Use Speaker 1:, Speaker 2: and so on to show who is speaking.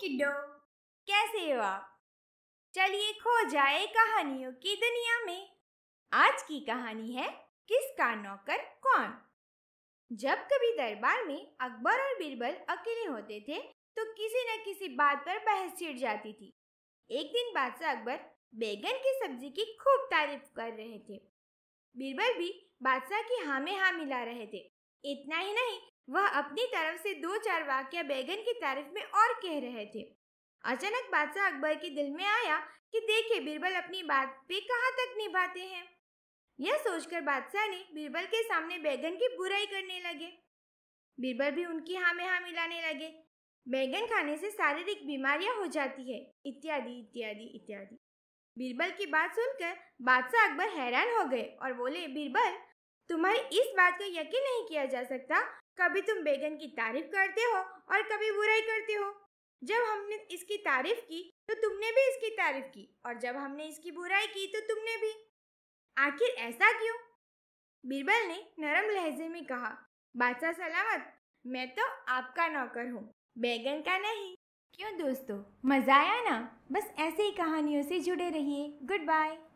Speaker 1: किड्डो कैसे हो आप चलिए खो जाए कहानियों की दुनिया में आज की कहानी है किसका नौकर कौन जब कभी दरबार में अकबर और बीरबल अकेले होते थे तो किसी न किसी बात पर बहस छिड़ जाती थी एक दिन बादशाह अकबर बैगन की सब्जी की खूब तारीफ कर रहे थे बीरबल भी बादशाह की हाँ में हाँ मिला रहे थे इतना ही नहीं वह अपनी तरफ से दो चार वाक्य बैगन की तारीफ में और कह रहे थे अचानक बादशाह अकबर के दिल में आया कि देखे बीरबल अपनी बात पे कहाँ तक निभाते हैं यह सोचकर बादशाह ने बीरबल के सामने बैगन की बुराई करने लगे बीरबल भी उनकी हाँ में हाँ मिलाने लगे बैगन खाने से शारीरिक बीमारियां हो जाती है इत्यादि इत्यादि इत्यादि बीरबल की बात सुनकर बादशाह अकबर हैरान हो गए और बोले बीरबल तुम्हारी इस बात को यकीन नहीं किया जा सकता कभी तुम बैगन की तारीफ करते हो और कभी बुराई करते हो जब हमने इसकी तारीफ की तो तुमने भी इसकी तारीफ की और जब हमने इसकी बुराई की तो तुमने भी आखिर ऐसा क्यों बीरबल ने नरम लहजे में कहा बादशाह सलामत मैं तो आपका नौकर हूँ बैगन का नहीं क्यों दोस्तों मज़ा आया ना बस ऐसे ही कहानियों से जुड़े रहिए गुड बाय